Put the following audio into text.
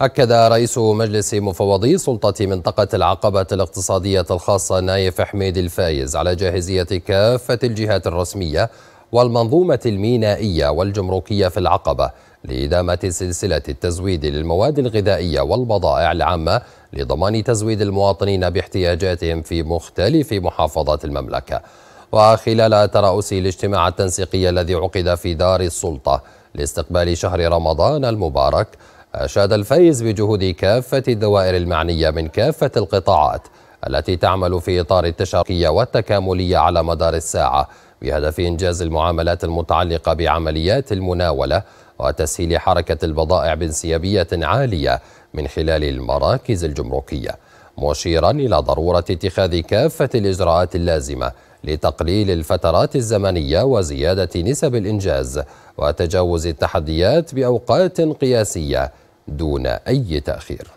أكد رئيس مجلس مفوضي سلطة منطقة العقبة الاقتصادية الخاصة نايف حميد الفايز على جاهزية كافة الجهات الرسمية والمنظومة المينائية والجمركية في العقبة لإدامة سلسلة التزويد للمواد الغذائية والبضائع العامة لضمان تزويد المواطنين باحتياجاتهم في مختلف محافظات المملكة وخلال ترأس الاجتماع التنسيقي الذي عقد في دار السلطة لاستقبال شهر رمضان المبارك أشاد الفيز بجهود كافة الدوائر المعنية من كافة القطاعات التي تعمل في إطار التشاركية والتكاملية على مدار الساعة بهدف إنجاز المعاملات المتعلقة بعمليات المناولة وتسهيل حركة البضائع بانسيابية عالية من خلال المراكز الجمركية مشيرا إلى ضرورة اتخاذ كافة الإجراءات اللازمة لتقليل الفترات الزمنية وزيادة نسب الإنجاز وتجاوز التحديات بأوقات قياسية دون أي تأخير